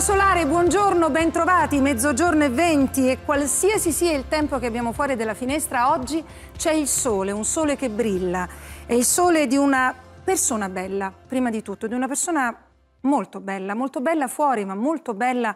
Piero Solare, buongiorno, bentrovati, mezzogiorno e 20 e qualsiasi sia il tempo che abbiamo fuori dalla finestra, oggi c'è il sole, un sole che brilla. È il sole di una persona bella, prima di tutto, di una persona molto bella, molto bella fuori, ma molto bella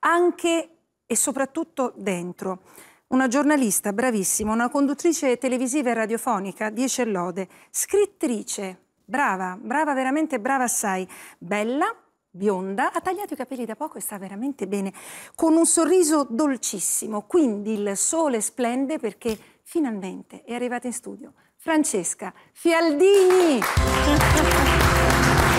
anche e soprattutto dentro. Una giornalista bravissima, una conduttrice televisiva e radiofonica, diece lode, scrittrice, brava, brava veramente brava assai, bella bionda, ha tagliato i capelli da poco e sta veramente bene, con un sorriso dolcissimo. Quindi il sole splende perché finalmente è arrivata in studio Francesca Fialdini.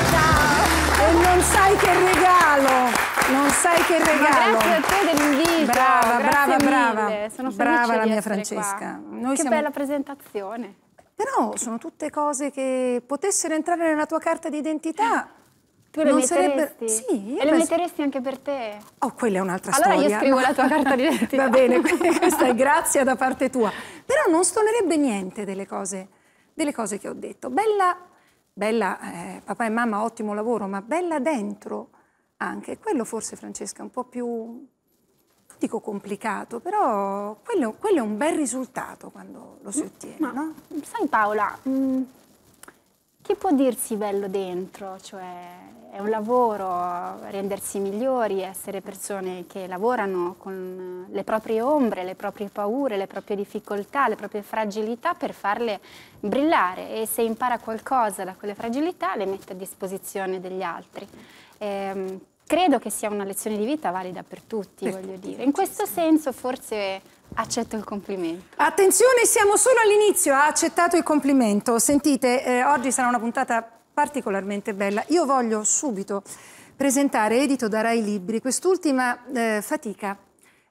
Ciao! E non sai che regalo! Non sai che regalo! Ma grazie a te dell'invito! Brava, brava, mille. brava! Sono brava la mia Francesca. che siamo... bella presentazione! Però sono tutte cose che potessero entrare nella tua carta d'identità. Tu le non Sarebbe... Sì, e le penso... metteresti anche per te? Oh, quella è un'altra allora storia. Allora io scrivo no. la tua carta d'identità. Va bene, questa è grazia da parte tua. Però non stonerebbe niente delle cose, delle cose che ho detto. Bella, bella eh, papà e mamma, ottimo lavoro, ma bella dentro anche. Quello forse, Francesca, è un po' più dico complicato, però quello, quello, è un bel risultato quando lo si mm, ottiene. Ma, no? Sai Paola, mh, mm, che può dirsi bello dentro, cioè è un lavoro, rendersi migliori, essere persone che lavorano con le proprie ombre, le proprie paure, le proprie difficoltà, le proprie fragilità per farle brillare e se impara qualcosa da quelle fragilità le mette a disposizione degli altri. E, ehm, credo che sia una lezione di vita valida per tutti, voglio dire. In questo senso forse Accetto il complimento. Attenzione, siamo solo all'inizio, ha accettato il complimento. Sentite, eh, oggi sarà una puntata particolarmente bella. Io voglio subito presentare, edito da Rai Libri, quest'ultima eh, fatica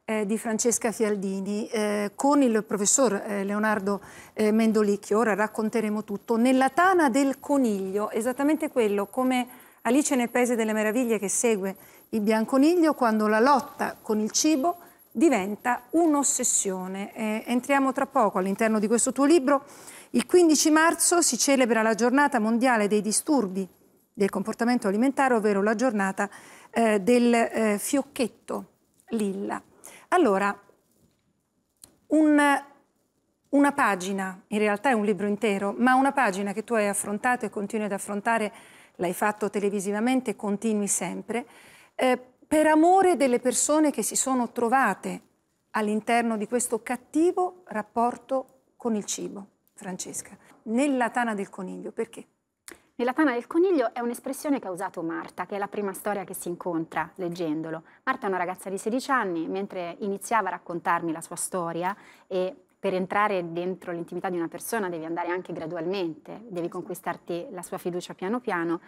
eh, di Francesca Fialdini eh, con il professor eh, Leonardo eh, Mendolicchio, ora racconteremo tutto, nella tana del coniglio, esattamente quello come Alice nel Paese delle Meraviglie che segue il bianconiglio quando la lotta con il cibo diventa un'ossessione. Eh, entriamo tra poco all'interno di questo tuo libro. Il 15 marzo si celebra la giornata mondiale dei disturbi del comportamento alimentare, ovvero la giornata eh, del eh, fiocchetto lilla. Allora, un, una pagina, in realtà è un libro intero, ma una pagina che tu hai affrontato e continui ad affrontare, l'hai fatto televisivamente, continui sempre, eh, per amore delle persone che si sono trovate all'interno di questo cattivo rapporto con il cibo, Francesca, nella tana del coniglio, perché? Nella tana del coniglio è un'espressione che ha usato Marta, che è la prima storia che si incontra leggendolo. Marta è una ragazza di 16 anni, mentre iniziava a raccontarmi la sua storia e per entrare dentro l'intimità di una persona devi andare anche gradualmente, devi conquistarti la sua fiducia piano piano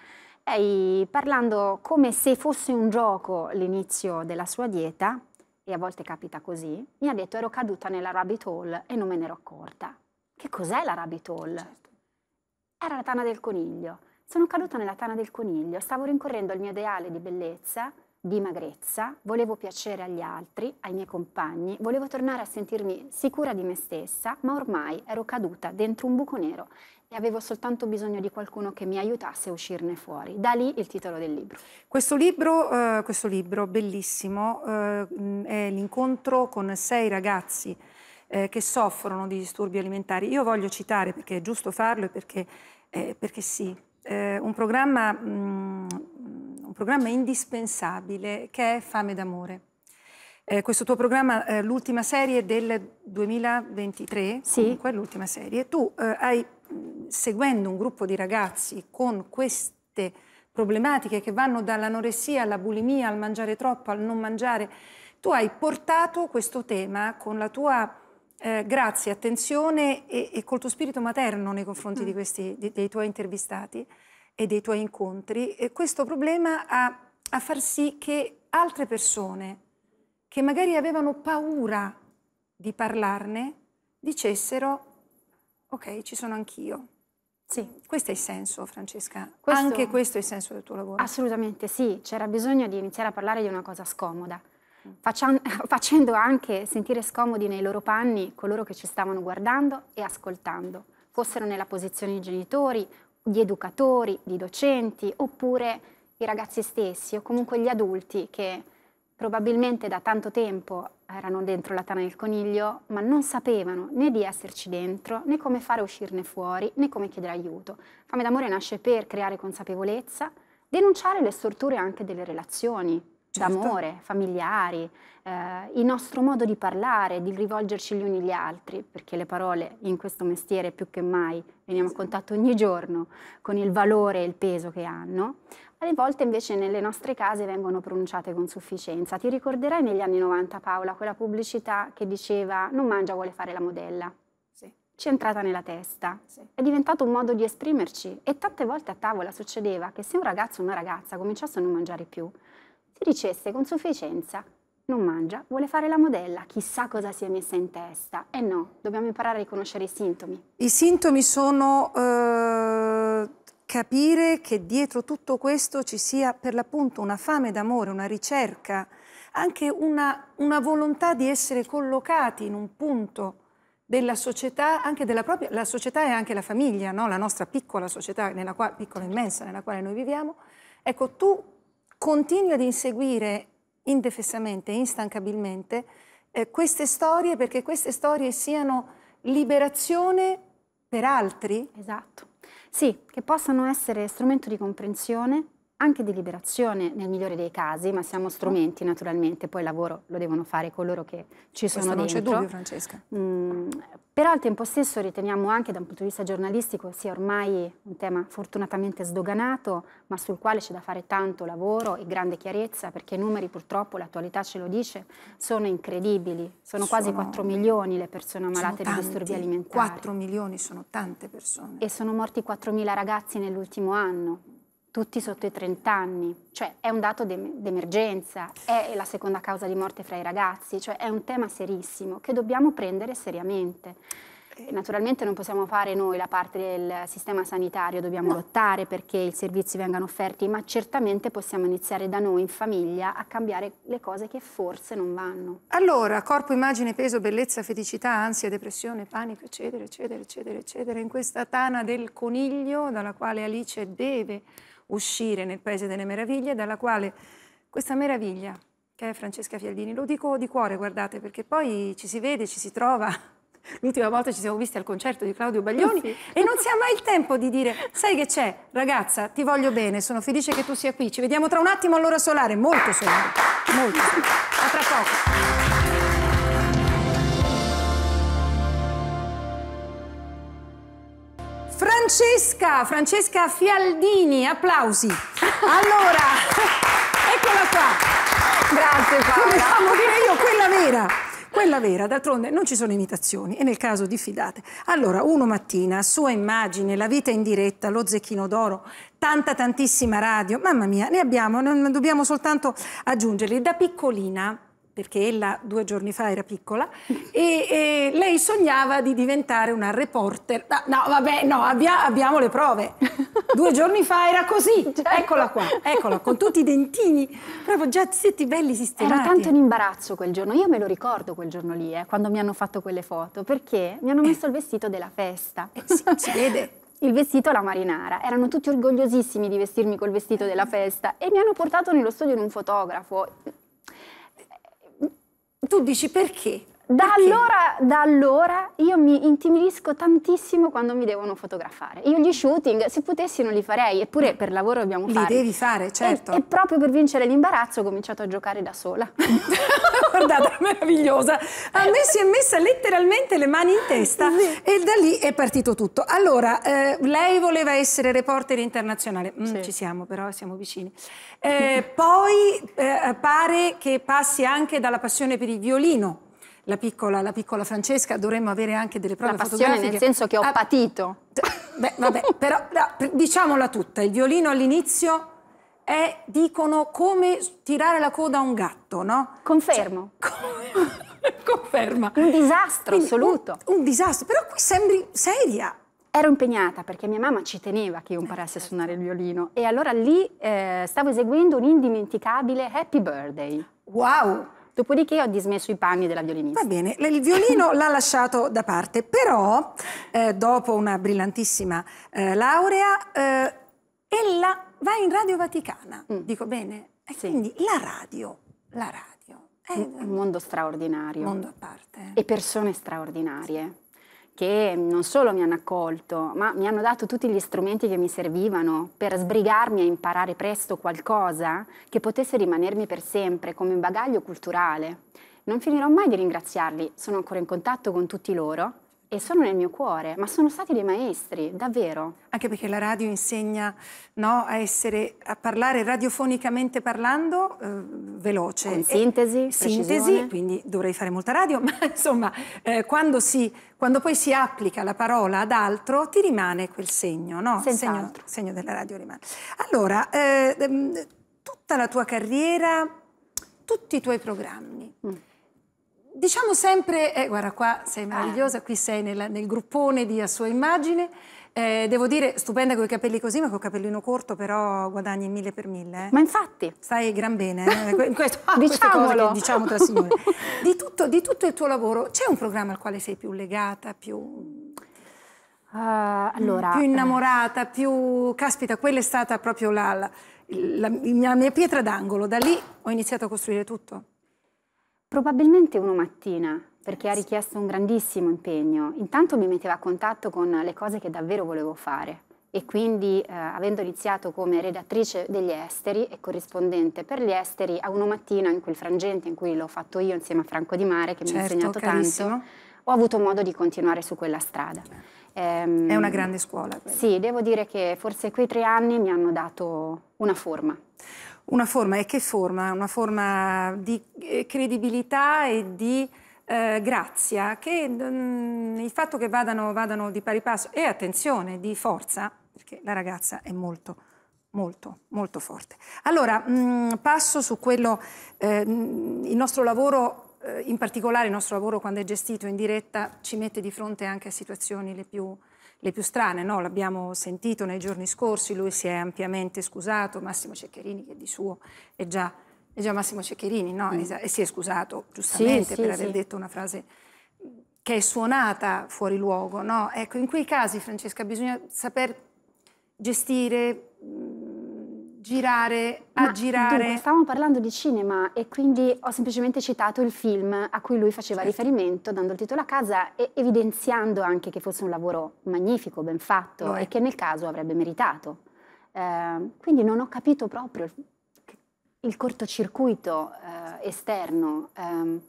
eh, parlando come se fosse un gioco l'inizio della sua dieta, e a volte capita così, mi ha detto ero caduta nella rabbit hole e non me ne ero accorta. Che cos'è la rabbit hole? Certo. Era la tana del coniglio. Sono caduta nella tana del coniglio, stavo rincorrendo il mio ideale di bellezza, di magrezza, volevo piacere agli altri, ai miei compagni, volevo tornare a sentirmi sicura di me stessa, ma ormai ero caduta dentro un buco nero e avevo soltanto bisogno di qualcuno che mi aiutasse a uscirne fuori. Da lì il titolo del libro. Questo libro, eh, questo libro bellissimo, eh, è l'incontro con sei ragazzi eh, che soffrono di disturbi alimentari. Io voglio citare, perché è giusto farlo e perché, eh, perché sì, eh, un programma, mh, mm, un, programma, indispensabile che è Fame d'amore. Eh, questo tuo programma, l'ultima serie del 2023, sì. comunque l'ultima serie, tu hai seguendo un gruppo di ragazzi con queste problematiche che vanno dall'anoressia alla bulimia, al mangiare troppo, al non mangiare, tu hai portato questo tema con la tua eh, grazia, attenzione e, e, col tuo spirito materno nei confronti mm. questi, di, dei tuoi intervistati e dei tuoi incontri, e questo problema a, a far sì che altre persone che magari avevano paura di parlarne dicessero ok, ci sono anch'io. Sì, questo è il senso, Francesca. Questo, Anche questo è il senso del tuo lavoro. Assolutamente sì, c'era bisogno di iniziare a parlare di una cosa scomoda. Facciam facendo anche sentire scomodi nei loro panni coloro che ci stavano guardando e ascoltando, fossero nella posizione di genitori, di educatori, di docenti, oppure i ragazzi stessi o comunque gli adulti che probabilmente da tanto tempo erano dentro la tana del coniglio, ma non sapevano né di esserci dentro, né come fare uscirne fuori, né come chiedere aiuto. Fame d'amore nasce per creare consapevolezza, denunciare le storture anche delle relazioni certo. d'amore, familiari, eh, il nostro modo di parlare, di rivolgerci gli uni agli altri, perché le parole in questo mestiere più che mai veniamo a contatto ogni giorno con il valore e il peso che hanno alle volte invece nelle nostre case vengono pronunciate con sufficienza. Ti ricorderai negli anni 90 Paola quella pubblicità che diceva non mangia vuole fare la modella? Sì. Ci è entrata nella testa, sì. è diventato un modo di esprimerci e tante volte a tavola succedeva che se un ragazzo o una ragazza cominciasse a non mangiare più, si dicesse con sufficienza non mangia, vuole fare la modella, chissà cosa si è messa in testa. E no, dobbiamo imparare a riconoscere i sintomi. I sintomi sono eh, capire che dietro tutto questo ci sia per l'appunto una fame d'amore, una ricerca, anche una, una, volontà di essere collocati in un punto della società, anche della propria, la società e anche la famiglia, no? la nostra piccola società, nella quale, piccola e immensa, nella quale noi viviamo. Ecco, tu continui ad inseguire indefessamente, instancabilmente, eh, queste storie perché queste storie siano liberazione per altri. Esatto sì, che possano essere strumento di comprensione, anche di liberazione nel migliore dei casi, ma siamo strumenti naturalmente, poi il lavoro lo devono fare coloro che ci sono Questo dentro. non c'è dubbio Francesca. Mm, però al tempo stesso riteniamo anche da un punto di vista giornalistico sia ormai un tema fortunatamente sdoganato, ma sul quale c'è da fare tanto lavoro e grande chiarezza, perché i numeri purtroppo, l'attualità ce lo dice, sono incredibili, sono, sono quasi 4 milioni le persone ammalate di disturbi alimentari. 4 milioni sono tante persone. E sono morti 4 mila ragazzi nell'ultimo anno tutti sotto i 30 anni, cioè è un dato d'emergenza, è la seconda causa di morte fra i ragazzi, cioè è un tema serissimo che dobbiamo prendere seriamente. Eh. Naturalmente non possiamo fare noi la parte del sistema sanitario, dobbiamo no. lottare perché i servizi vengano offerti, ma certamente possiamo iniziare da noi in famiglia a cambiare le cose che forse non vanno. Allora, corpo, immagine, peso, bellezza, felicità, ansia, depressione, panico, eccetera, eccetera, eccetera, eccetera, in questa tana del coniglio dalla quale Alice deve uscire nel Paese delle Meraviglie, dalla quale questa meraviglia, che è Francesca Fialdini, lo dico di cuore, guardate, perché poi ci si vede, ci si trova. L'ultima volta ci siamo visti al concerto di Claudio Baglioni sì. e non si ha mai il tempo di dire sai che c'è, ragazza, ti voglio bene, sono felice che tu sia qui. Ci vediamo tra un attimo all'ora solare, molto solare, molto solare. A tra poco. Francesca, Francesca Fialdini, applausi. Allora, eccola qua. Grazie Paola. Come Volevamo dire io quella vera. Quella vera, d'altronde non ci sono imitazioni e nel caso diffidate. Allora, uno mattina, sua immagine, la vita in diretta, lo zecchino d'oro, tanta tantissima radio, mamma mia, ne abbiamo, non dobbiamo soltanto aggiungerli. Da piccolina perché ella due giorni fa era piccola, e, e lei sognava di diventare una reporter. No, ah, no vabbè, no, abbia, abbiamo le prove. Due giorni fa era così, certo. eccola qua, eccola, con tutti i dentini, proprio già zitti belli sistemati. Era tanto un imbarazzo quel giorno, io me lo ricordo quel giorno lì, eh, quando mi hanno fatto quelle foto, perché mi hanno messo il vestito della festa. Eh, sì, si vede il vestito alla marinara. Erano tutti orgogliosissimi di vestirmi col vestito della festa e mi hanno portato nello studio di un fotografo tu dici perché? Da allora, da allora, io mi intimidisco tantissimo quando mi devono fotografare. Io gli shooting, se potessi non li farei, eppure per lavoro dobbiamo li fare. Li devi fare, certo. E, e proprio per vincere l'imbarazzo ho cominciato a giocare da sola. Guardate, meravigliosa. A me si è messa letteralmente le mani in testa sì. e da lì è partito tutto. Allora, eh, lei voleva essere reporter internazionale. Mm, sì. Ci siamo però, siamo vicini. Eh, poi eh, pare che passi anche dalla passione per il violino la piccola, la piccola Francesca, dovremmo avere anche delle prove la passione nel senso che ho ah, patito. Beh, vabbè, però no, diciamola tutta, il violino all'inizio è, dicono, come tirare la coda a un gatto, no? Confermo. Cioè, conferma. Un disastro Quindi, assoluto. Un, un, disastro, però qui sembri seria. Ero impegnata perché mia mamma ci teneva che io eh, imparasse a certo. suonare il violino e allora lì eh, stavo eseguendo un indimenticabile Happy Birthday. Wow! Dopodiché ho dismesso i panni della violinista. Va bene, il violino l'ha lasciato da parte, però eh, dopo una brillantissima eh, laurea, eh, ella va in Radio Vaticana, mm. dico bene? E sì. quindi la radio, la radio. È un mondo straordinario. Mondo a parte. E persone straordinarie che non solo mi hanno accolto, ma mi hanno dato tutti gli strumenti che mi servivano per sbrigarmi a imparare presto qualcosa che potesse rimanermi per sempre come un bagaglio culturale. Non finirò mai di ringraziarli, sono ancora in contatto con tutti loro e sono nel mio cuore, ma sono stati dei maestri, davvero. Anche perché la radio insegna no, a, essere, a, parlare radiofonicamente parlando eh, veloce. Con sintesi, e, Sintesi, quindi dovrei fare molta radio, ma insomma, eh, quando, si, quando, poi si applica la parola ad altro, ti rimane quel segno, no? Segno, segno della radio rimane. Allora, eh, ehm, tutta la tua carriera, tutti i tuoi programmi, mm. Diciamo sempre, eh, guarda qua sei eh. meravigliosa, qui sei nel, nel, gruppone di A Sua Immagine, eh, devo dire stupenda con i capelli così, ma col capellino corto però guadagni mille per mille. Eh. Ma infatti. Stai gran bene, eh. Questo, ah, Diciamolo. Che, diciamo tra signore. di, tutto, di tutto il tuo lavoro, c'è un programma al quale sei più legata, più... Uh, allora, più eh. innamorata, più... Caspita, quella è stata proprio la, la, la, la mia pietra d'angolo. Da lì ho iniziato a costruire tutto. Probabilmente uno mattina, perché ha richiesto un grandissimo impegno. Intanto mi metteva a contatto con le cose che davvero volevo fare e quindi eh, avendo iniziato come redattrice degli esteri e corrispondente per gli esteri, a uno mattina in quel frangente in cui l'ho fatto io insieme a Franco Di Mare che certo, mi ha certo, insegnato carissimo. tanto, ho avuto modo di continuare su quella strada. Eh. Ehm, È una grande scuola. Quella. Sì, devo dire che forse quei tre anni mi hanno dato una forma. Una forma, e che forma? Una forma di eh, credibilità e di eh, grazia, che mh, mm, il fatto che vadano, vadano di pari passo, e attenzione, di forza, perché la ragazza è molto molto, molto forte. Allora, mh, mm, passo su quello, eh, mm, il nostro lavoro, eh, in particolare il nostro lavoro quando è gestito in diretta, ci mette di fronte anche a situazioni le più le più strane, no? l'abbiamo sentito nei giorni scorsi, lui si è ampiamente scusato, Massimo Ceccherini che di suo è già, è già Massimo Ceccherini no? mm. e si è scusato giustamente sì, per sì, aver sì. detto una frase che è suonata fuori luogo. No? Ecco, in quei casi Francesca bisogna saper gestire girare, Ma, girare. Dunque, stavamo parlando di cinema e quindi ho semplicemente citato il film a cui lui faceva certo. riferimento, dando il titolo a casa e evidenziando anche che fosse un lavoro magnifico, ben fatto e che nel caso avrebbe meritato. Eh, quindi non ho capito proprio il cortocircuito eh, esterno. Eh,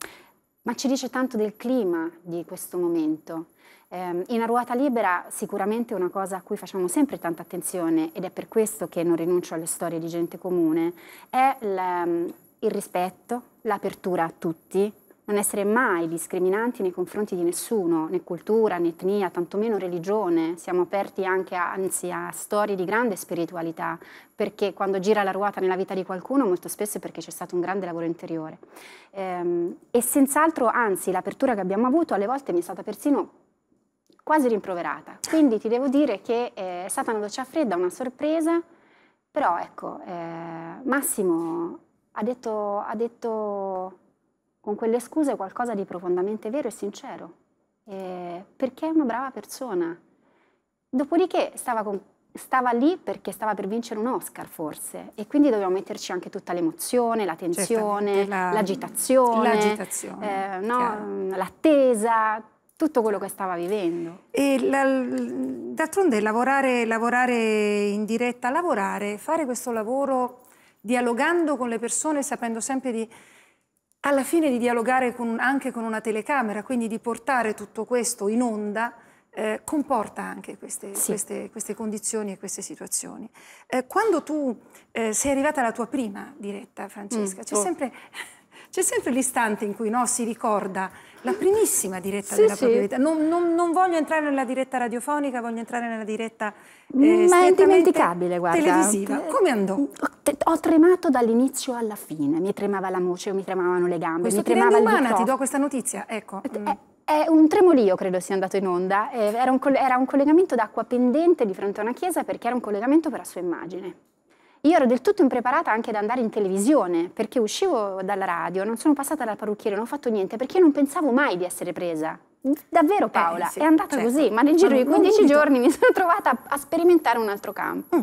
ma ci dice tanto del clima di questo momento. Eh, in ruota libera sicuramente è una cosa a cui facciamo sempre tanta attenzione ed è per questo che non rinuncio alle storie di gente comune, è il rispetto, l'apertura a tutti, non essere mai discriminanti nei confronti di nessuno, né cultura, né etnia, tantomeno religione. Siamo aperti anche a, anzi a storie di grande spiritualità, perché quando gira la ruota nella vita di qualcuno molto spesso è perché c'è stato un grande lavoro interiore. Ehm, e senz'altro, anzi, l'apertura che abbiamo avuto alle volte mi è stata persino quasi rimproverata. Quindi ti devo dire che eh, è stata una doccia fredda, una sorpresa, però ecco, eh, Massimo ha detto... Ha detto con quelle scuse qualcosa di profondamente vero e sincero, eh, perché è una brava persona. Dopodiché stava, con, stava, lì perché stava per vincere un Oscar forse e quindi dovevamo metterci anche tutta l'emozione, la certo, tensione, l'agitazione, la, eh, no? l'attesa, tutto quello che stava vivendo. E d'altronde lavorare, lavorare in diretta, lavorare, fare questo lavoro dialogando con le persone sapendo sempre di alla fine di dialogare con, anche con una telecamera, quindi di portare tutto questo in onda, eh, comporta anche queste, sì. queste, queste, condizioni e queste situazioni. Eh, quando tu eh, sei arrivata alla tua prima diretta, Francesca, mm, c'è oh. sempre, sempre l'istante in cui no, si ricorda la primissima diretta sì, della sì. propria vita. Non, non, non, voglio entrare nella diretta radiofonica, voglio entrare nella diretta eh, Ma è indimenticabile, guarda. Televisiva. Eh, Come andò? Mm, ho tremato dall'inizio alla fine. Mi tremava la voce, mi tremavano le gambe, Questo mi tremava il umana, ti do questa notizia, ecco. Eh, mm. È un tremolio, credo sia andato in onda. Eh, era un, era un collegamento d'acqua pendente di fronte a una chiesa perché era un collegamento per la sua immagine io ero del tutto impreparata anche ad andare in televisione, perché uscivo dalla radio, non sono passata dal parrucchiere, non ho fatto niente, perché io non pensavo mai di essere presa. Davvero eh, Paola, eh, sì, è andata certo. così, ma nel giro di 15 giorni mi sono trovata a sperimentare un altro campo. Mm.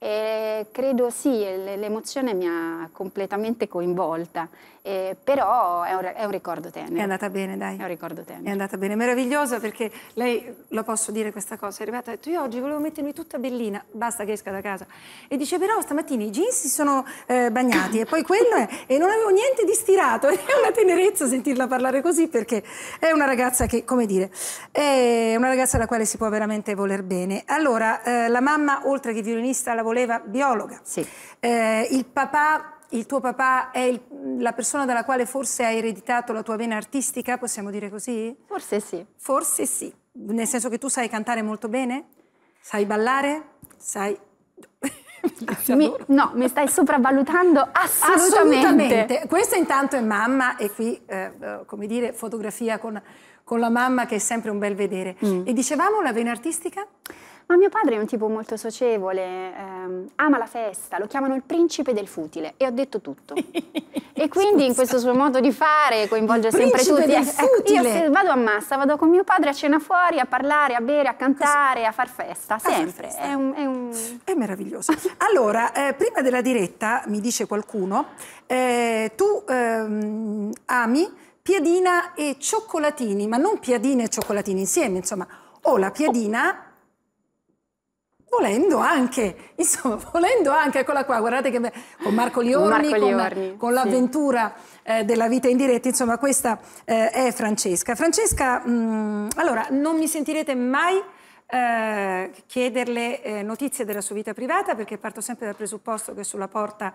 E credo sì, l'emozione mi ha completamente coinvolta eh, però è un, è un, ricordo tenero. È andata bene, dai. È un ricordo tenero. È andata bene, meravigliosa perché lei, lo posso dire questa cosa, è arrivata e ha detto io oggi volevo mettermi tutta bellina, basta che esca da casa. E dice però stamattina i jeans si sono eh, bagnati e poi quello è, e non avevo niente di stirato. È una tenerezza sentirla parlare così perché è una ragazza che, come dire, è una ragazza alla quale si può veramente voler bene. Allora, eh, la mamma oltre che violinista la voleva biologa. Sì. Eh, il papà il tuo papà è il, la persona dalla quale forse hai ereditato la tua vena artistica, possiamo dire così? Forse sì. Forse sì. Nel senso che tu sai cantare molto bene? Sai ballare? Sai... mi, no, mi stai sopravvalutando assolutamente. assolutamente. Questa intanto è mamma e qui, eh, eh, come dire, fotografia con, con, la mamma che è sempre un bel vedere. Mm. E dicevamo la vena artistica? Ma mio padre è un tipo molto socievole, ehm, ama la festa, lo chiamano il principe del futile e ho detto tutto. e quindi in questo suo modo di fare coinvolge il sempre tutti. Eh, ecco, io se vado a massa, vado con mio padre a cena fuori, a parlare, a bere, a cantare, a far festa, ah, sempre. È, un, è, un... è meraviglioso. allora, eh, prima della diretta, mi dice qualcuno, eh, tu ehm, ami piadina e cioccolatini, ma non piadine e cioccolatini insieme, insomma, o la piadina volendo anche, insomma, volendo anche, eccola qua, guardate che con Marco Liorni, Marco Liorni con, con l'avventura eh, della vita in diretta, insomma, questa eh, è Francesca. Francesca, mh, mm, allora, non mi sentirete mai eh, chiederle eh, notizie della sua vita privata, perché parto sempre dal presupposto che sulla porta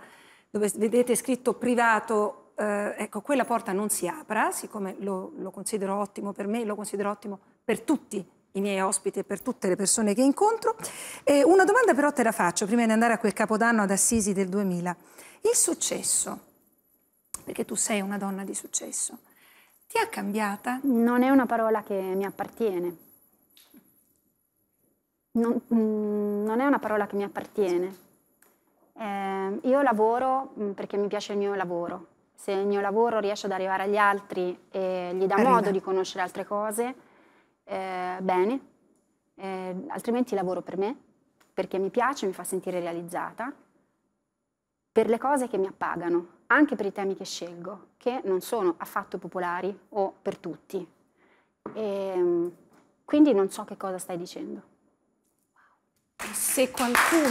dove vedete scritto privato Uh, ecco, quella porta non si apra, siccome lo, lo, considero ottimo per me, lo considero ottimo per tutti i miei ospiti e per tutte le persone che incontro. Eh, una domanda però te la faccio prima di andare a quel capodanno ad Assisi del 2000. Il successo, perché tu sei una donna di successo, ti ha cambiata? Non è una parola che mi appartiene. Non, mm, non è una parola che mi appartiene. Eh, io lavoro mm, perché mi piace il mio lavoro. Se il mio lavoro riesce ad arrivare agli altri e gli dà Arriva. modo di conoscere altre cose, eh, bene, eh, altrimenti lavoro per me, perché mi piace, mi fa sentire realizzata, per le cose che mi appagano, anche per i temi che scelgo, che non sono affatto popolari o per tutti. E, ehm, quindi non so che cosa stai dicendo. Se qualcuno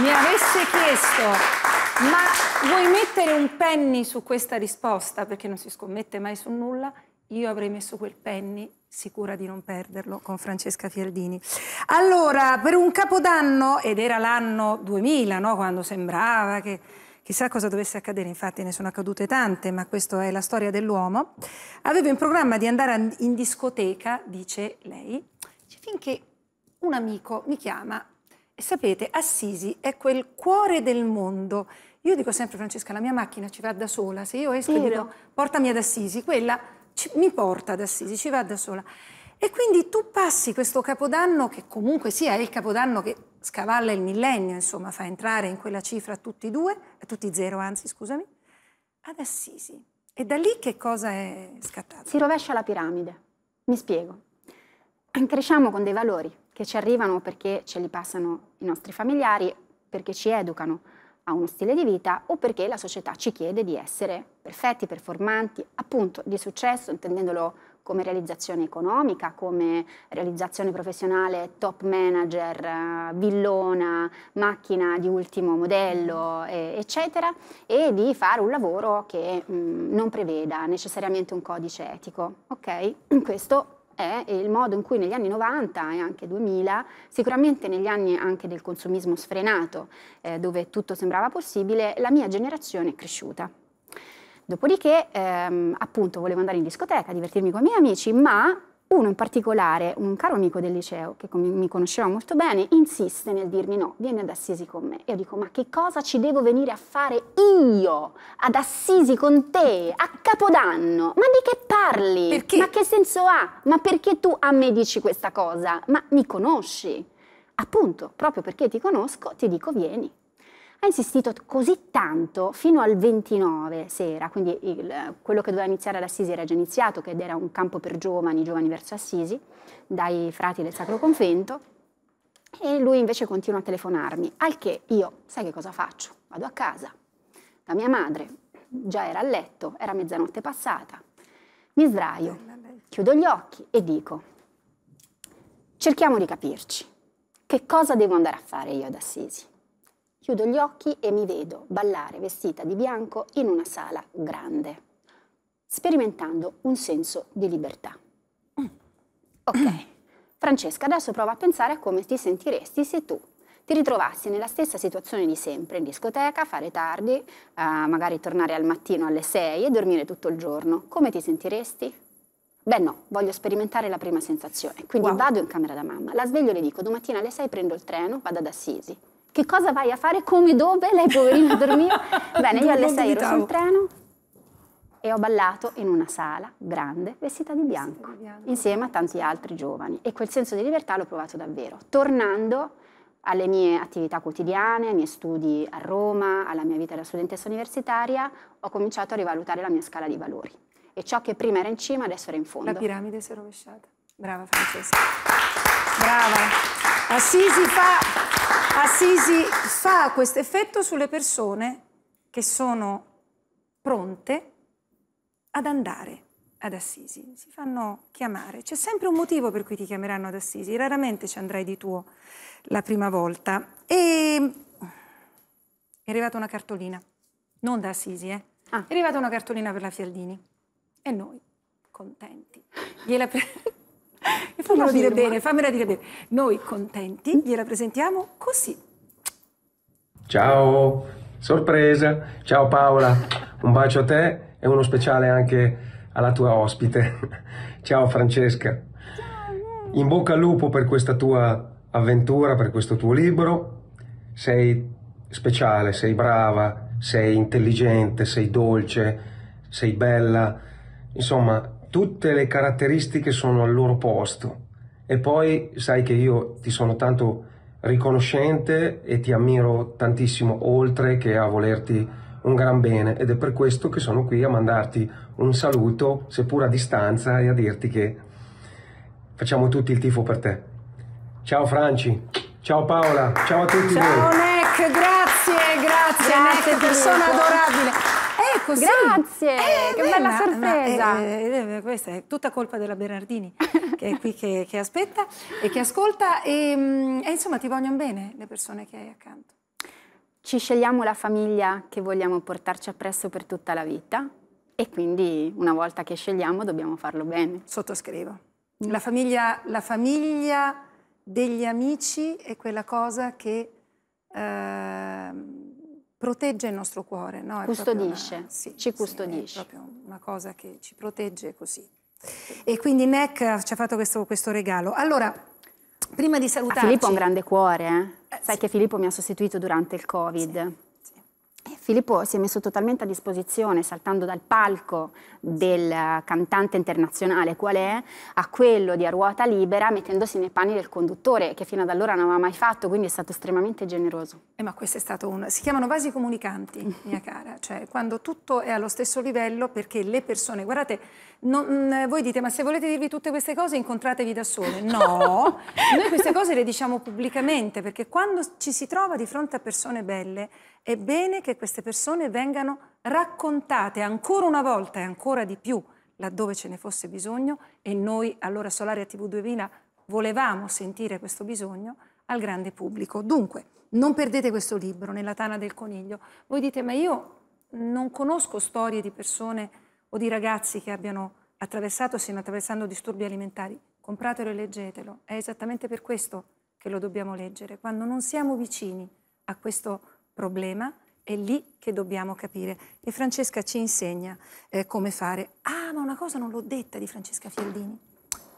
mi avesse chiesto ma vuoi mettere un penny su questa risposta, perché non si scommette mai su nulla, io avrei messo quel penny sicura di non perderlo con Francesca Fialdini. Allora, per un capodanno, ed era l'anno 2000, no? quando sembrava che chissà cosa dovesse accadere, infatti ne sono accadute tante, ma questa è la storia dell'uomo, avevo in programma di andare in discoteca, dice lei, finché un amico mi chiama e sapete, Assisi è quel cuore del mondo. Io dico sempre, Francesca, la mia macchina ci va da sola, se io esco e dico portami ad Assisi, quella ci, mi porta ad Assisi, ci va da sola. E quindi tu passi questo capodanno, che comunque sia il capodanno che scavalla il millennio, insomma, fa entrare in quella cifra tutti due, eh, tutti zero anzi, scusami, ad Assisi. E da lì che cosa è scattato? Si rovescia la piramide. Mi spiego. Cresciamo con dei valori che ci arrivano perché ce li passano i nostri familiari, perché ci educano, a uno stile di vita o perché la società ci chiede di essere perfetti, performanti, appunto di successo, intendendolo come realizzazione economica, come realizzazione professionale top manager, villona, macchina di ultimo modello, eccetera, e di fare un lavoro che mh, mm, non preveda necessariamente un codice etico. Ok? Questo è il modo in cui negli anni 90 e anche 2000, sicuramente negli anni anche del consumismo sfrenato, eh, dove tutto sembrava possibile, la mia generazione è cresciuta. Dopodiché, ehm, appunto, volevo andare in discoteca, divertirmi con i miei amici, ma uno in particolare, un caro amico del liceo che mi conosceva molto bene, insiste nel dirmi no, vieni ad Assisi con me. E Io dico, ma che cosa ci devo venire a fare io ad Assisi con te, a Capodanno? Ma di che parli? Perché? Ma che senso ha? Ma perché tu a me dici questa cosa? Ma mi conosci? Appunto, proprio perché ti conosco, ti dico vieni ha insistito così tanto fino al 29 sera, quindi il, quello che doveva iniziare ad Assisi era già iniziato, che era un campo per giovani, giovani verso Assisi, dai frati del Sacro Convento, e lui invece continua a telefonarmi, al che io, sai che cosa faccio? Vado a casa, da mia madre già era a letto, era mezzanotte passata, mi sdraio, chiudo gli occhi e dico, cerchiamo di capirci, che cosa devo andare a fare io ad Assisi? Chiudo gli occhi e mi vedo ballare vestita di bianco in una sala grande, sperimentando un senso di libertà. Mm. Ok, mm. Francesca, adesso prova a pensare a come ti sentiresti se tu ti ritrovassi nella stessa situazione di sempre, in discoteca, fare tardi, eh, magari tornare al mattino alle 6 e dormire tutto il giorno, come ti sentiresti? Beh no, voglio sperimentare la prima sensazione, quindi wow. vado in camera da mamma, la sveglio e le dico domattina alle 6 prendo il treno, vado ad Assisi, che cosa vai a fare? Come? Dove? Lei poverina dormiva. Bene, io alle 6 ero sul treno e ho ballato in una sala grande vestita di bianco, insieme a tanti altri giovani e quel senso di libertà l'ho provato davvero. Tornando alle mie attività quotidiane, ai miei studi a Roma, alla mia vita da studentessa universitaria, ho cominciato a rivalutare la mia scala di valori e ciò che prima era in cima adesso era in fondo. La piramide si è rovesciata. Brava Francesca. Brava. Assisi fa Assisi fa questo effetto sulle persone che sono pronte ad andare ad Assisi, si fanno chiamare. C'è sempre un motivo per cui ti chiameranno ad Assisi, raramente ci andrai di tuo la prima volta. E è arrivata una cartolina, non da Assisi, eh. Ah. È arrivata una cartolina per la Fialdini e noi, contenti, gliela prendiamo. E fammela dire bene, fammela dire bene. Noi contenti gliela presentiamo così. Ciao, sorpresa. Ciao Paola, un bacio a te e uno speciale anche alla tua ospite. Ciao Francesca. Ciao. In bocca al lupo per questa tua avventura, per questo tuo libro. Sei speciale, sei brava, sei intelligente, sei dolce, sei bella. Insomma, tutte le caratteristiche sono al loro posto e poi sai che io ti sono tanto riconoscente e ti ammiro tantissimo oltre che a volerti un gran bene ed è per questo che sono qui a mandarti un saluto seppur a distanza e a dirti che facciamo tutti il tifo per te. Ciao Franci, ciao Paola, ciao a tutti ciao voi. Ciao grazie, grazie, grazie Nec, persona adorabile così. Grazie, eh, che eh, eh, eh, beh, bella sorpresa. Ma, eh, questa è tutta colpa della Bernardini che è qui che, che aspetta e che ascolta e, ehm, e insomma ti vogliono bene le persone che hai accanto. Ci scegliamo la famiglia che vogliamo portarci appresso per tutta la vita e quindi una volta che scegliamo dobbiamo farlo bene. Sottoscrivo. La famiglia, la famiglia degli amici è quella cosa che... Eh, protegge il nostro cuore. No? Custodisce, una, sì, ci custodisce. Sì, è proprio una cosa che ci protegge così. E quindi NEC ci ha fatto questo, questo regalo. Allora, prima di salutarci... A Filippo ha un grande cuore, eh? eh? Sai sì. che Filippo mi ha sostituito durante il Covid. Filippo si è messo totalmente a disposizione, saltando dal palco del cantante internazionale qual è, a quello di a ruota libera, mettendosi nei panni del conduttore, che fino ad allora non aveva mai fatto, quindi è stato estremamente generoso. Eh, ma questo è stato un... si chiamano vasi comunicanti, mia cara, cioè quando tutto è allo stesso livello perché le persone, guardate, non, mm, voi dite ma se volete dirvi tutte queste cose incontratevi da sole, no, noi queste cose le diciamo pubblicamente perché quando ci si trova di fronte a persone belle è bene che queste persone vengano raccontate ancora una volta e ancora di più laddove ce ne fosse bisogno e noi allora Solaria TV 2000 volevamo sentire questo bisogno al grande pubblico. Dunque, non perdete questo libro nella tana del coniglio. Voi dite ma io non conosco storie di persone o di ragazzi che abbiano attraversato o stiano attraversando disturbi alimentari. Compratelo e leggetelo. È esattamente per questo che lo dobbiamo leggere, quando non siamo vicini a questo problema, è lì che dobbiamo capire. E Francesca ci insegna eh, come fare. Ah, ma una cosa non l'ho detta di Francesca Fialdini.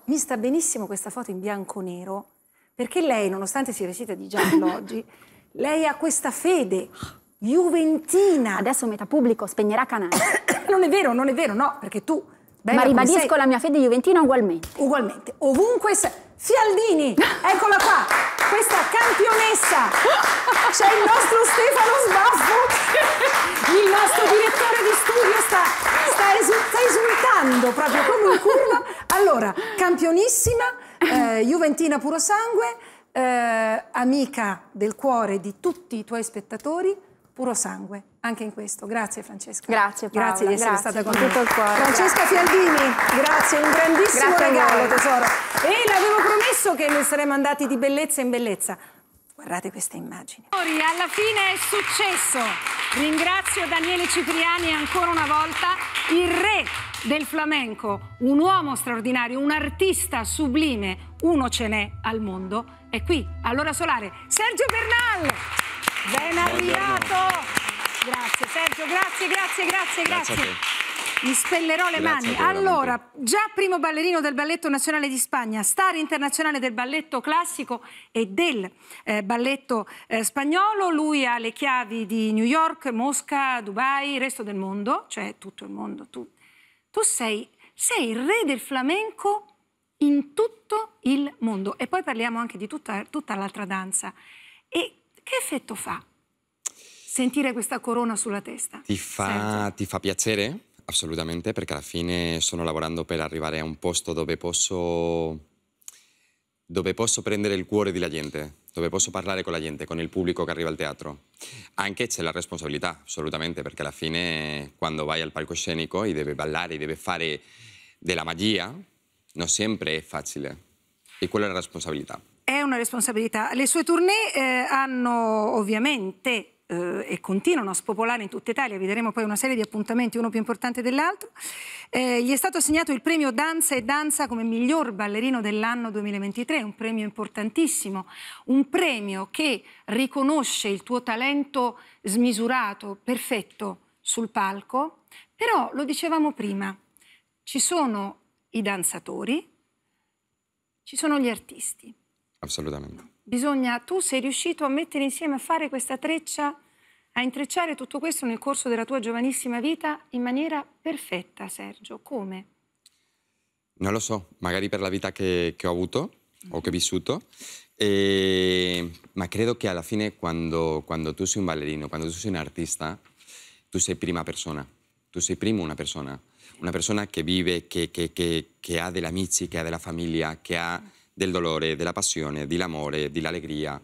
Mi sta benissimo questa foto in bianco-nero, perché lei, nonostante sia vestita di giallo oggi, lei ha questa fede juventina. Adesso metà pubblico spegnerà canale. non è vero, non è vero, no, perché tu... Bella, Ma ribadisco sei... la mia fede juventina ugualmente. Ugualmente, ovunque sei. Fialdini, eccola qua questa campionessa. C'è il nostro Stefano Sbaffo, il nostro direttore di studio sta, sta, sta esultando proprio come un curva. Allora, campionissima, eh, Juventina puro sangue, eh, amica del cuore di tutti i tuoi spettatori, puro sangue anche in questo. Grazie Francesca. Grazie Paola. Grazie di essere grazie, stata con, Tutto il cuore. Francesca grazie. Fialdini, grazie, un grandissimo grazie regalo tesoro. E l'avevo promesso che noi saremmo andati di bellezza in bellezza. Guardate queste immagini. Alla fine è successo. Ringrazio Daniele Cipriani ancora una volta, il re del flamenco, un uomo straordinario, un artista sublime, uno ce n'è al mondo, è qui, all'ora solare, Sergio Bernal. Ben arrivato! Grazie Sergio, grazie, grazie, grazie, grazie. mi spellerò le Grazie mani. Allora, già primo ballerino del Balletto Nazionale di Spagna, star internazionale del balletto classico e del eh, balletto eh, spagnolo, lui ha le chiavi di New York, Mosca, Dubai, il resto del mondo, cioè tutto il mondo. Tu, tu sei, sei, il re del flamenco in tutto il mondo. E poi parliamo anche di tutta, tutta l'altra danza. E che effetto fa? sentire questa corona sulla testa. Ti fa, ti fa piacere? Assolutamente, perché alla fine sto lavorando per arrivare a un posto dove posso dove posso prendere il cuore della gente, dove posso parlare con la gente, con il pubblico che arriva al teatro. Anche c'è la responsabilità, assolutamente, perché alla fine quando vai al palcoscenico e devi ballare, devi fare della magia, non sempre è facile. E quella è la responsabilità. È una responsabilità. Le sue tournée eh, hanno ovviamente eh, e continuano a spopolare in tutta Italia, vedremo poi una serie di appuntamenti, uno più importante dell'altro, eh, gli è stato assegnato il premio Danza e Danza come miglior ballerino dell'anno 2023, un premio importantissimo, un premio che riconosce il tuo talento smisurato, perfetto sul palco, però lo dicevamo prima, ci sono i danzatori, ci sono gli artisti. Assolutamente bisogna, tu sei riuscito a mettere insieme, a fare questa treccia, a intrecciare tutto questo nel corso della tua giovanissima vita in maniera perfetta, Sergio. Come? Non lo so, magari per la vita che, che ho avuto o che ho vissuto, eh, ma credo che alla fine quando, quando tu sei un ballerino, quando tu sei un artista, tu sei prima persona, tu sei prima una persona, una persona che vive, che, che, che, che ha degli amici, che ha della famiglia, che ha del dolore, della passione, dell'amore, dell'allegria.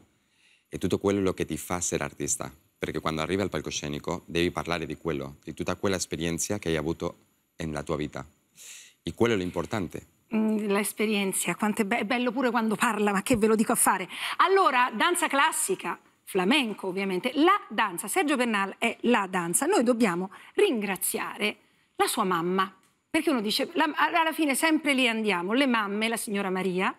È tutto quello che ti fa essere artista, perché quando arrivi al palcoscenico devi parlare di quello, di tutta quella esperienza che hai avuto nella tua vita. E quello è l'importante. Mm, l'esperienza, quanto è, be- è bello pure quando parla, ma che ve lo dico a fare. Allora, danza classica, flamenco ovviamente, la danza, Sergio Pernal è la danza. Noi dobbiamo ringraziare la sua mamma, perché uno dice, la, alla fine sempre lì andiamo, le mamme, la signora Maria,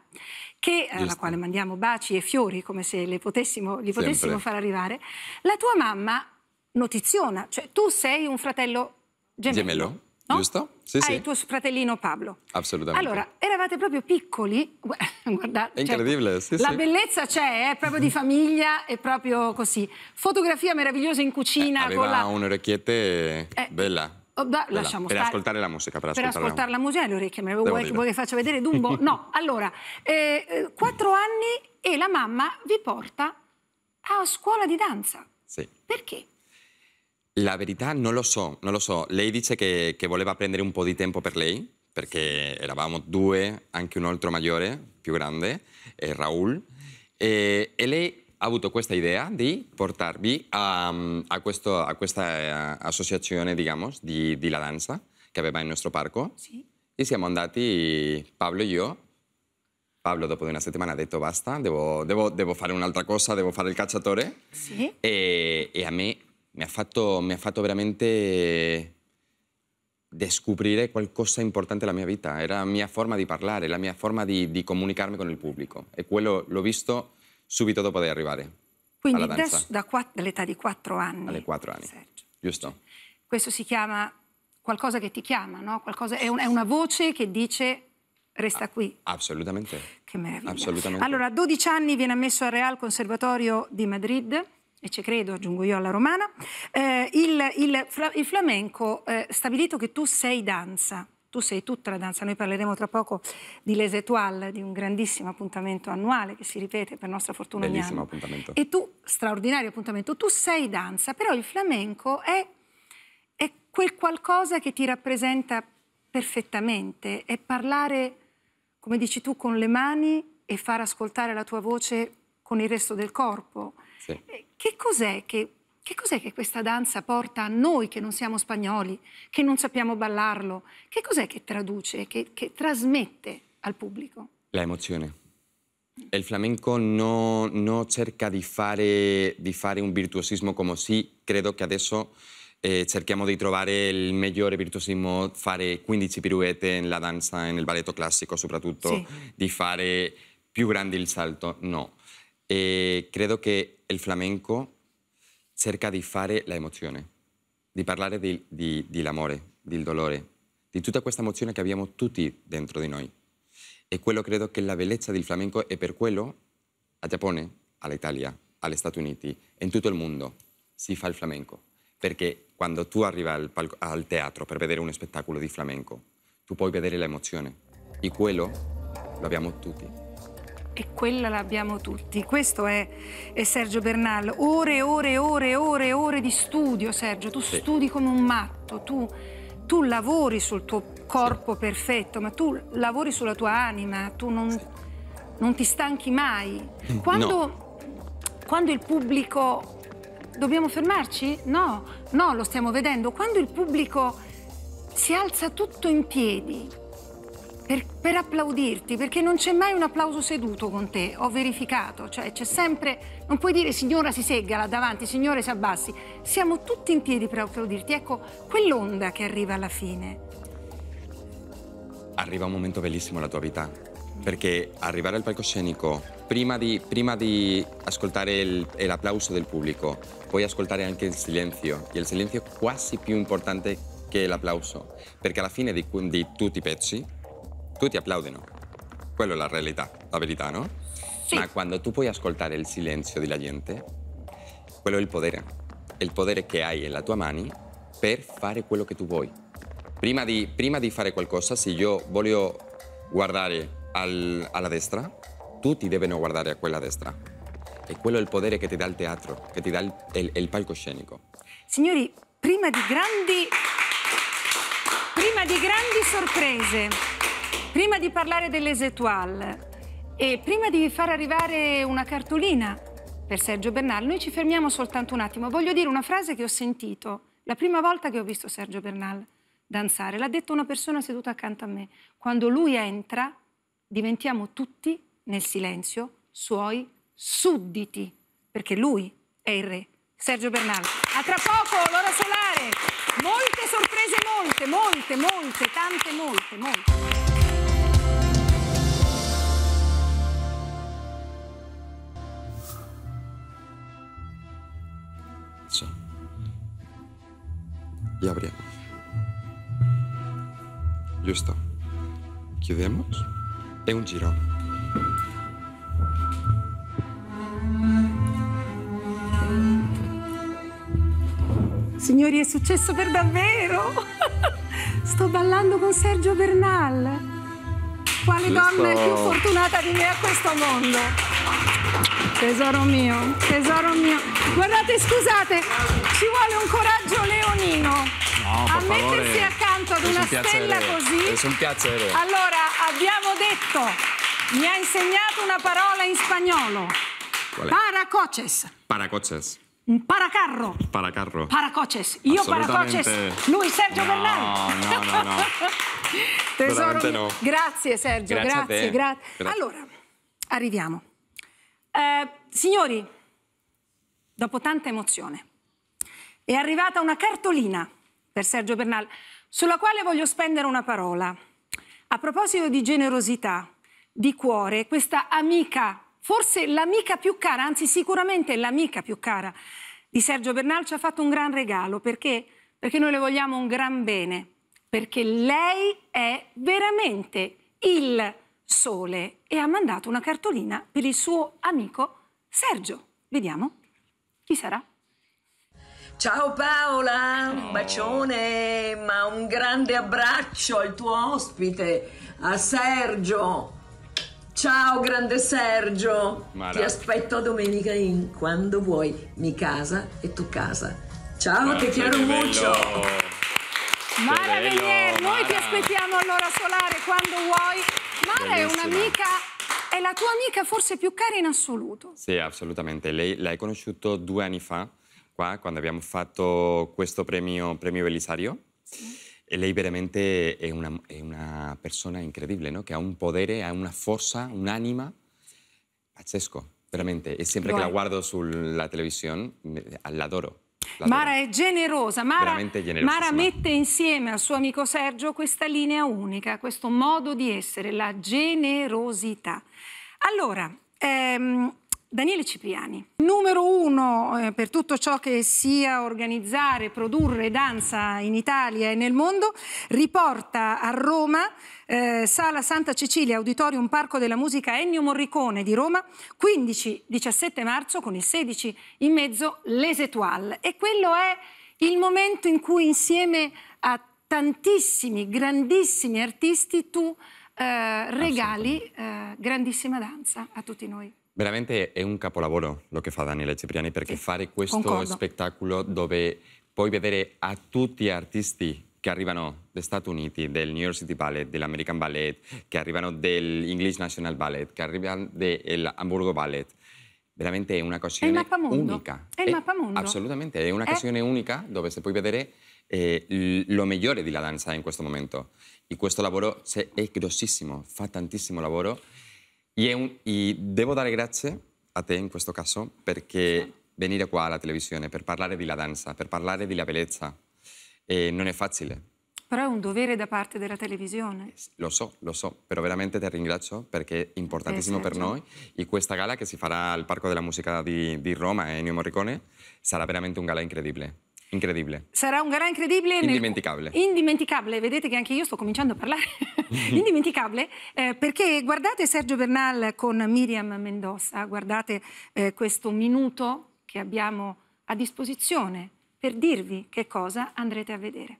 che, eh, alla quale mandiamo baci e fiori come se le potessimo, li potessimo sempre. far arrivare, la tua mamma notiziona, cioè tu sei un fratello gemello. gemello. No? Giusto? Sì, Hai sì. il tuo fratellino Pablo. Assolutamente. Allora, eravate proprio piccoli, guardate. È cioè, incredibile, certo. sì, La sì. bellezza c'è, è eh, proprio di famiglia, è proprio così. Fotografia meravigliosa in cucina. Eh, aveva la... un'orecchietta eh, bella. Oh, beh, per, la, per ascoltare la musica. Per ascoltare, per ascoltare la, musica, le orecchie, me vuoi che, vuoi che faccia vedere Dumbo? No, allora, eh, eh, quattro anni e la mamma vi porta a scuola di danza. Sì. Perché? La verità non lo so, non lo so. Lei dice che, che voleva prendere un po' di tempo per lei, perché eravamo due, anche un altro maggiore, più grande, eh, Raul, eh, e lei ha avuto questa idea di portarvi a, mm, a, questo, a questa eh, associazione, diciamo, di, di, la danza che aveva in nostro parco. Sì. E siamo andati, Pablo e io, Pablo dopo una settimana ha detto basta, devo, devo, devo fare un'altra cosa, devo fare il cacciatore. Sì. E, e a me mi ha, fatto, mi ha fatto, veramente scoprire qualcosa importante nella mia vita. Era la mia forma di parlare, la mia forma di, di comunicarmi con il pubblico. E quello l'ho visto subito dopo di arrivare Quindi alla danza. Quindi da, da dall'età di 4 anni. Alle 4 anni, Sergio. giusto. Questo si chiama qualcosa che ti chiama, no? Qualcosa, è, un, è una voce che dice resta qui. Assolutamente. Che meraviglia. Assolutamente. Allora, a 12 anni viene ammesso al Real Conservatorio di Madrid, e ci credo, aggiungo io alla romana, eh, il, il, il, flamenco, eh, stabilito che tu sei danza, tu sei tutta la danza. Noi parleremo tra poco di Les Etoiles, di un grandissimo appuntamento annuale che si ripete per nostra fortuna Bellissimo ogni anno. appuntamento. E tu, straordinario appuntamento, tu sei danza, però il flamenco è, è quel qualcosa che ti rappresenta perfettamente, è parlare, come dici tu, con le mani e far ascoltare la tua voce con il resto del corpo. Sì. Che cos'è che che cos'è che questa danza porta a noi che non siamo spagnoli, che non sappiamo ballarlo? Che cos'è che traduce, che, che trasmette al pubblico? La emozione. El flamenco non no cerca di fare, di fare, un virtuosismo come sì, credo che adesso eh, cerchiamo di trovare il migliore virtuosismo, fare 15 piruette nella danza, nel balletto classico soprattutto, sì. di fare più grande il salto, no. Eh, credo che il flamenco cerca di fare l'emozione, di parlare di, di, dell'amore, del dolore, di tutta questa emozione che abbiamo tutti dentro di noi. E quello credo che è la bellezza del flamenco e per quello a Giappone, all'Italia, agli Stati Uniti, in tutto il mondo si fa il flamenco. Perché quando tu arrivi al, al teatro per vedere uno spettacolo di flamenco, tu puoi vedere l'emozione. E quello lo abbiamo tutti e quella l'abbiamo tutti. Questo è, è, Sergio Bernal. Ore, ore, ore, ore, ore di studio, Sergio. Tu sì. studi come un matto, tu, tu, lavori sul tuo corpo sì. perfetto, ma tu lavori sulla tua anima, tu non, sì. non ti stanchi mai. Mm, quando, no. quando il pubblico... Dobbiamo fermarci? No, no, lo stiamo vedendo. Quando il pubblico si alza tutto in piedi, per, per applaudirti, perché non c'è mai un applauso seduto con te, ho verificato, cioè c'è sempre, non puoi dire signora si segga là davanti, signore si abbassi, siamo tutti in piedi per applaudirti, ecco quell'onda che arriva alla fine. Arriva un momento bellissimo nella tua vita, perché arrivare al palcoscenico prima di, prima di ascoltare l'applauso del pubblico puoi ascoltare anche il silenzio e il silenzio è quasi più importante che l'applauso perché alla fine di, di tutti i pezzi tutti applaudono. Quella è la realtà, la verità, no? Sì. Ma quando tu puoi ascoltare il silenzio della gente, quello è il potere. Il potere che hai nella tua mani per fare quello che tu vuoi. Prima di, prima di fare qualcosa, se io voglio guardare al, alla destra, tutti devono guardare a quella destra. E quello è il potere che ti dà il teatro, che ti dà il, il, il palcoscenico. Signori, prima di grandi, prima di grandi sorprese, prima di parlare delles dell'Esetual e prima di far arrivare una cartolina per Sergio Bernal, noi ci fermiamo soltanto un attimo. Voglio dire una frase che ho sentito la prima volta che ho visto Sergio Bernal danzare. L'ha detto una persona seduta accanto a me. Quando lui entra, diventiamo tutti, nel silenzio, suoi sudditi, perché lui è il re. Sergio Bernal. A tra poco, l'ora solare. Molte sorprese, molte, molte, molte, tante, molte, molte. y abrimos. Giusto. Chiudemos. È un giro. Signori, è successo per davvero! Sto ballando con Sergio Bernal. Quale Giusto. donna è più fortunata di me a questo mondo? Tesoro mio, tesoro mio. Guardate, scusate, ci vuole un coraggio leonino. No, a mettersi accanto ad una stella così. È un piacere. Allora, abbiamo detto, mi ha insegnato una parola in spagnolo. Qual è? Un Paracarro. Paracarro. Paracoces. Io paracoces. Lui Sergio no, Bernardi. No, no, no. Tesoro. No. Grazie Sergio, grazie, grazie. grazie. Allora, arriviamo eh, signori, dopo tanta emozione, è arrivata una cartolina per Sergio Bernal, sulla quale voglio spendere una parola. A proposito di generosità, di cuore, questa amica, forse l'amica più cara, anzi sicuramente l'amica più cara di Sergio Bernal ci ha fatto un gran regalo perché, perché noi le vogliamo un gran bene, perché lei è veramente il sole e ha mandato una cartolina per il suo amico Sergio. Vediamo chi sarà. Ciao Paola, un bacione, ma un grande abbraccio al tuo ospite, a Sergio. Ciao grande Sergio, Mara. ti aspetto domenica in quando vuoi, mi casa e tu casa. Ciao, ti chiaro mucho. Mara Venier, noi ti aspettiamo allora solare quando vuoi. Mara è un'amica è la tua amica forse più cara in assoluto. Sì, assolutamente. Lei l'hai conosciuto due anni fa, qua, quando abbiamo fatto questo premio, premio Belisario. E lei veramente è una, è una persona incredibile, no? che ha un potere, ha una forza, un'anima pazzesco, veramente. E sempre che la guardo la televisione, la adoro. Mara è generosa. Mara, Mara mette insieme al suo amico Sergio questa linea unica, questo modo di essere, la generosità. Allora, ehm, Daniele Cipriani. Numero uno eh, per tutto ciò che sia organizzare, produrre danza in Italia e nel mondo, riporta a Roma, eh, Sala Santa Cecilia, Auditorium Parco della Musica Ennio Morricone di Roma, 15-17 marzo con il 16 in mezzo Les Étoiles. E quello è il momento in cui insieme a tantissimi, grandissimi artisti tu eh, regali eh, grandissima danza a tutti noi. Veramente è un capolavoro lo che fa Daniele Cipriani perché sì, fare questo concordo. spettacolo dove puoi vedere a tutti gli artisti che arrivano dagli Stati Uniti, del New York City Ballet, dell'American Ballet, che arrivano dell'English National Ballet, che arrivano dell'Hamburgo Ballet. Veramente è una occasione unica. È il mappamondo. Assolutamente, è una occasione è... unica dove si può vedere eh, lo migliore della danza in questo momento. E questo lavoro è grossissimo, fa tantissimo lavoro. Un, devo dare grazie a te in questo caso perché venire qua alla televisione per parlare della danza, per parlare della bellezza, eh, non è facile. Però è un dovere da parte della televisione. Eh, lo so, lo so, però veramente ti ringrazio perché è importantissimo eh, per noi e questa gala che si farà al Parco della Musica di, di Roma, eh, New Morricone, sarà veramente un gala incredibile. Incredibile. Sarà un gara incredibile. Indimenticabile. Nel... Indimenticabile, vedete che anche io sto cominciando a parlare. indimenticabile, eh, perché guardate Sergio Bernal con Miriam Mendoza, guardate eh, questo minuto che abbiamo a disposizione per dirvi che cosa andrete a vedere.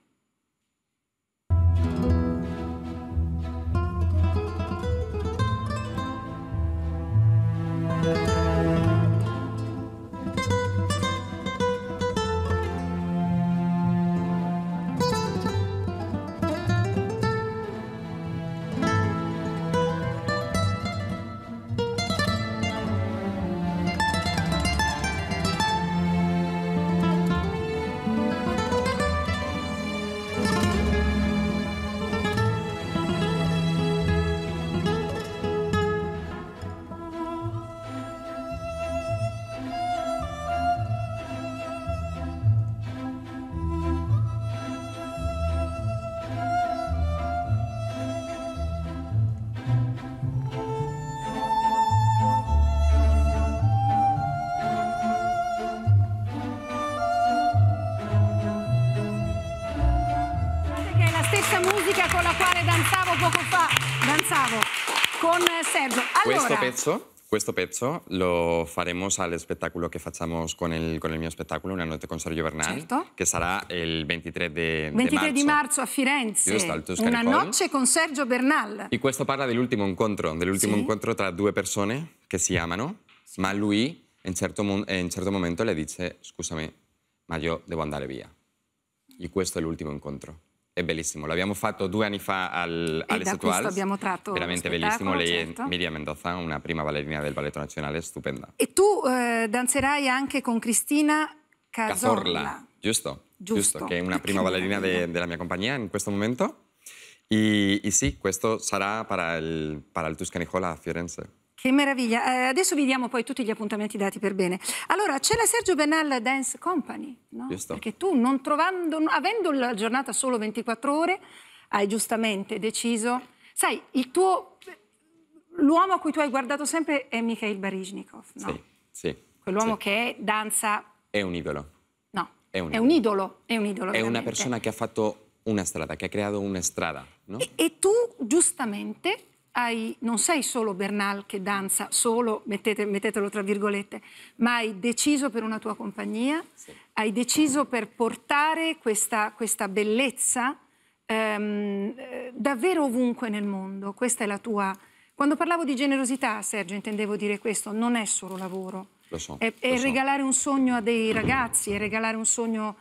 thank danzavo con Sergio. Allora... Questo pezzo? Questo pezzo lo faremo al spettacolo che facciamo con il, con el mio spettacolo Una notte con Sergio Bernal, certo. che sarà il 23 de, 23 di marzo a Firenze. Io Giusto, Una notte con Sergio Bernal. E questo parla dell'ultimo incontro, dell'ultimo sì. incontro tra due persone che si amano, sì. ma lui in certo, eh, in certo momento le dice, scusami, ma io devo andare via. E questo è l'ultimo incontro è bellissimo, l'abbiamo fatto due anni fa al, e alle Sotuals. abbiamo tratto Veramente bellissimo, lei certo. è Miriam Mendoza, una prima ballerina del Balletto Nazionale, stupenda. E tu eh, danzerai anche con Cristina Cazorla. Cazorla. Giusto, giusto, giusto, che è una prima ballerina de, della mia compagnia in questo momento. E, e sì, questo sarà per il, per il Tuscanicola a Firenze. Che meraviglia. Eh, adesso vi diamo poi tutti gli appuntamenti dati per bene. Allora, c'è la Sergio Benal Dance Company, no? Perché tu, non trovando, avendo la giornata solo 24 ore, hai giustamente deciso... Sai, il tuo... L'uomo a cui tu hai guardato sempre è Mikhail Baryshnikov, no? Sì, sì. Quell'uomo sì. che è danza... È un idolo. No. È un, è un idolo. È un idolo, È veramente. una persona che ha fatto una strada, che ha creato una strada, no? e, e tu, giustamente hai, non sei solo Bernal che danza, solo, mettete, mettetelo tra virgolette, ma hai deciso per una tua compagnia, sì. hai deciso per portare questa, questa bellezza ehm, eh, davvero ovunque nel mondo. Questa è la tua... Quando parlavo di generosità, Sergio, intendevo dire questo, non è solo lavoro. Lo so, è, è lo regalare so. un sogno a dei ragazzi, è regalare un sogno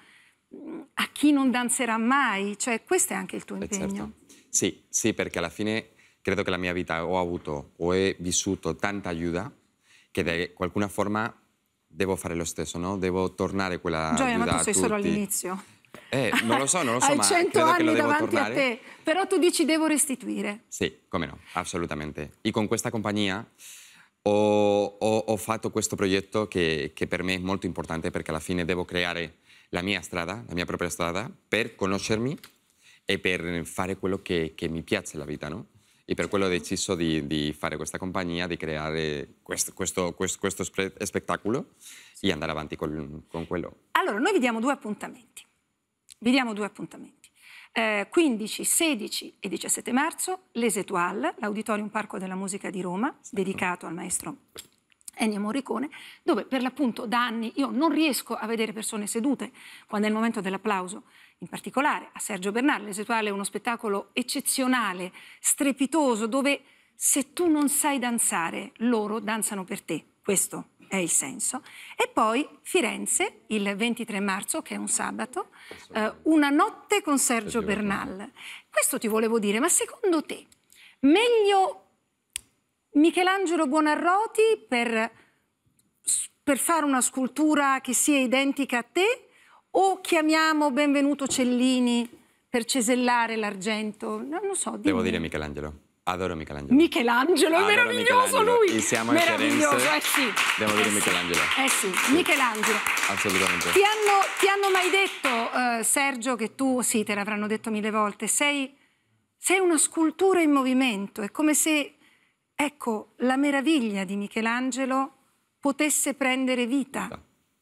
mm, a chi non danzerà mai, cioè questo è anche il tuo eh, impegno. Eh certo. Sì, sì, perché alla fine credo che la mia vita ho avuto o ho vissuto tanta aiuta che da qualcuna forma devo fare lo stesso, no? Devo tornare quella Gioia, ma tu sei solo all'inizio. Eh, non lo so, non lo so, Hai ma 100 anni davanti a te, però tu dici devo restituire. Sì, come no, assolutamente. E con questa compagnia ho, ho, ho fatto questo progetto che, che, per me è molto importante perché alla fine devo creare la mia strada, la mia propria strada, per conoscermi e per fare quello che, che mi piace la vita, no? e per quello ho deciso di, di fare questa compagnia, di creare questo, questo, questo, questo spettacolo e andare avanti con, con, quello. Allora, noi vi diamo due appuntamenti. Vi diamo due appuntamenti. Eh, 15, 16 e 17 marzo, Les l'Esetual, l'Auditorium Parco della Musica di Roma, sì. Esatto. dedicato al maestro Ennio Morricone, dove per l'appunto da anni io non riesco a vedere persone sedute quando è il momento dell'applauso. In particolare a Sergio Bernardi, l'esetuale è uno spettacolo eccezionale, strepitoso, dove se tu non sai danzare, loro danzano per te. Questo è il senso. E poi Firenze, il 23 marzo, che è un sabato, eh, una notte con Sergio Bernal. Questo ti volevo dire, ma secondo te meglio Michelangelo Buonarroti per, per fare una scultura che sia identica a te o chiamiamo Benvenuto Cellini per cesellare l'argento? Non lo so. Dimmi. Devo dire Michelangelo. Adoro Michelangelo. Michelangelo, Adoro è meraviglioso Michelangelo. lui. Il siamo meraviglioso, eh sì. Devo eh dire sì. Michelangelo. Eh sì, sì. Michelangelo. Assolutamente. Ti hanno, ti hanno mai detto, eh, Sergio, che tu, sì, te l'avranno detto mille volte, sei, sei una scultura in movimento, è come se ecco, la meraviglia di Michelangelo potesse prendere vita,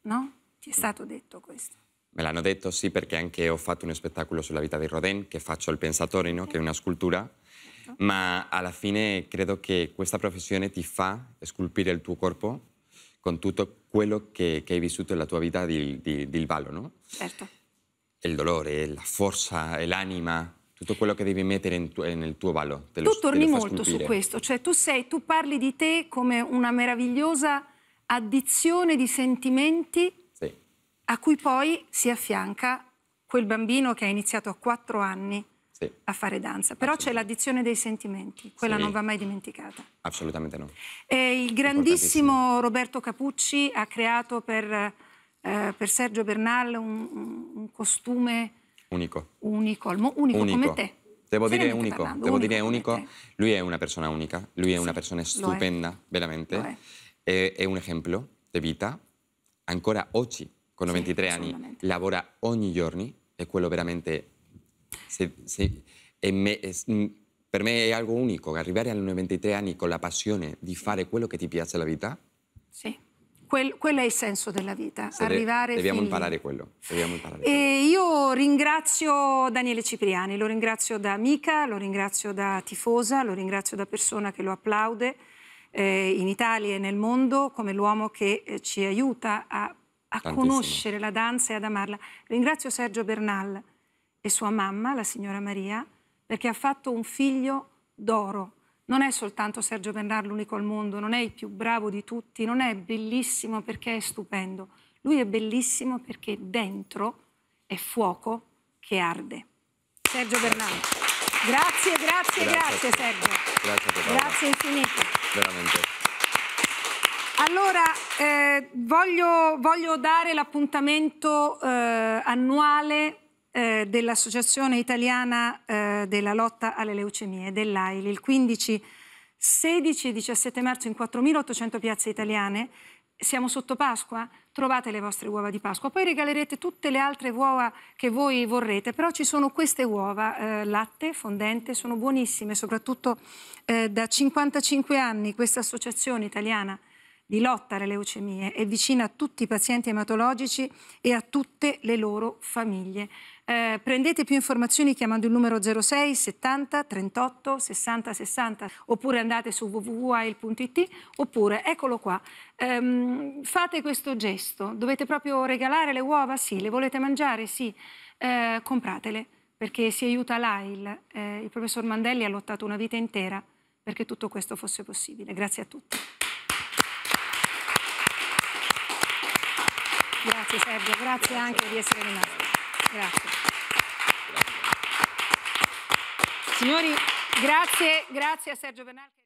no? Ti è stato detto questo? Me l'hanno detto, sì, perché anche ho fatto uno spettacolo sulla vita di Rodin, che faccio il Pensatore, no? che è una scultura, certo. ma alla fine credo che questa professione ti fa scolpire il tuo corpo con tutto quello che, che hai vissuto nella tua vita di, di, di ballo, no? Certo. Il dolore, la forza, l'anima, tutto quello che devi mettere tu, eh, nel tuo ballo. Te lo, tu torni molto sculpire. su questo, cioè tu, sei, tu parli di te come una meravigliosa addizione di sentimenti sì. a cui poi si affianca quel bambino che ha iniziato a quattro anni sì. a fare danza. Però c'è l'addizione dei sentimenti, quella sì. non va mai dimenticata. Assolutamente no. E il grandissimo Roberto Capucci ha creato per, eh, per Sergio Bernal un, un costume Único. Único. Único. Único. come te. Devo dire unico, parlando, devo unico, dire unico. Lui una persona única. lui es una persona stupenda, è. veramente. È. è. Eh, un esempio de vita. Ancora oggi, con 93 años, anni, lavora ogni giorno e quello veramente... Se, se, è me, è, mm, per me è algo unico, arrivare a 93 anni con la passione eh, di fare quello che ti piace la vida. Sì. quel, quello è il senso della vita, Se arrivare Dobbiamo imparare quello. Dobbiamo imparare quello. io ringrazio Daniele Cipriani, lo ringrazio da amica, lo ringrazio da tifosa, lo ringrazio da persona che lo applaude eh, in Italia e nel mondo come l'uomo che eh, ci aiuta a, a conoscere la danza e ad amarla. Ringrazio Sergio Bernal e sua mamma, la signora Maria, perché ha fatto un figlio d'oro non è soltanto Sergio Bernard l'unico al mondo, non è il più bravo di tutti, non è bellissimo perché è stupendo. Lui è bellissimo perché dentro è fuoco che arde. Sergio Bernard. Grazie, grazie, grazie, grazie Sergio. Grazie, grazie infinite. Veramente. Allora, eh, voglio, voglio, dare l'appuntamento eh, annuale eh, dell'Associazione Italiana eh, della Lotta alle Leucemie, dell'AILI, il 15, 16 e 17 marzo in 4.800 piazze italiane. Siamo sotto Pasqua? Trovate le vostre uova di Pasqua. Poi regalerete tutte le altre uova che voi vorrete, però ci sono queste uova, eh, latte, fondente, sono buonissime, soprattutto eh, da 55 anni questa associazione italiana di lotta alle leucemie è vicina a tutti i pazienti ematologici e a tutte le loro famiglie. Eh, prendete più informazioni chiamando il numero 06 70 38 60 60 oppure andate su www.ail.it oppure eccolo qua. Ehm, fate questo gesto, dovete proprio regalare le uova? Sì, le volete mangiare? Sì, eh, compratele perché si aiuta l'AIL. Eh, il professor Mandelli ha lottato una vita intera perché tutto questo fosse possibile. Grazie a tutti. Grazie Sergio, grazie anche di essere rimasto. Grazie. Signori, grazie, grazie a Sergio Bernardi.